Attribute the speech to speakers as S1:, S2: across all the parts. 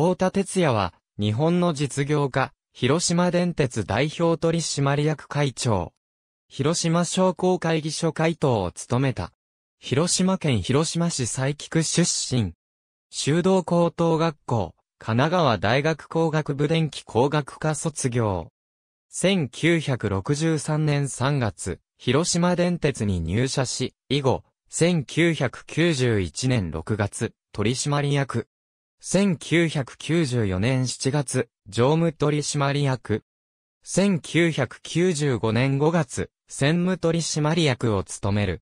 S1: 大田哲也は、日本の実業家、広島電鉄代表取締役会長、広島商工会議所会頭を務めた。広島県広島市佐伯区出身。修道高等学校、神奈川大学工学部電気工学科卒業。1963年3月、広島電鉄に入社し、以後、1991年6月、取締役、1994年7月、常務取締役。1995年5月、専務取締役を務める。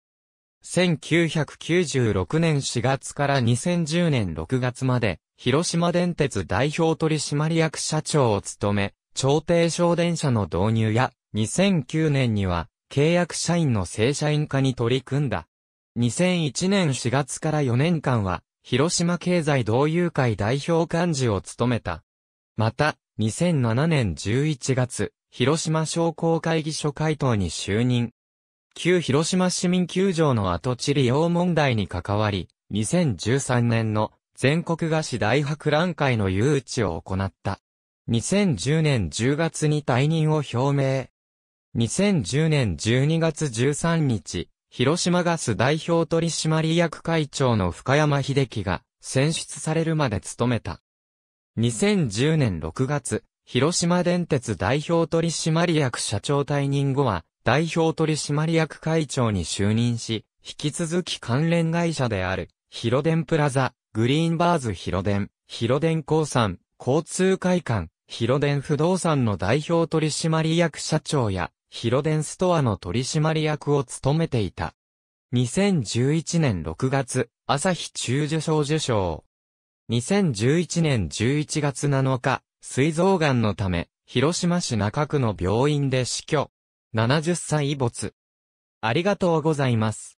S1: 1996年4月から2010年6月まで、広島電鉄代表取締役社長を務め、調停省電車の導入や、2009年には、契約社員の正社員化に取り組んだ。2001年4月から4年間は、広島経済同友会代表幹事を務めた。また、2007年11月、広島商工会議所会頭に就任。旧広島市民球場の跡地利用問題に関わり、2013年の全国菓子大博覧会の誘致を行った。2010年10月に退任を表明。2010年12月13日、広島ガス代表取締役会長の深山秀樹が選出されるまで務めた。2010年6月、広島電鉄代表取締役社長退任後は、代表取締役会長に就任し、引き続き関連会社である、広電プラザ、グリーンバーズ広電、広電鉱産、交通会館、広電不動産の代表取締役社長や、ヒロデンストアの取締役を務めていた。2011年6月、朝日中受賞受賞。2011年11月7日、水臓癌のため、広島市中区の病院で死去。70歳没。ありがとうございます。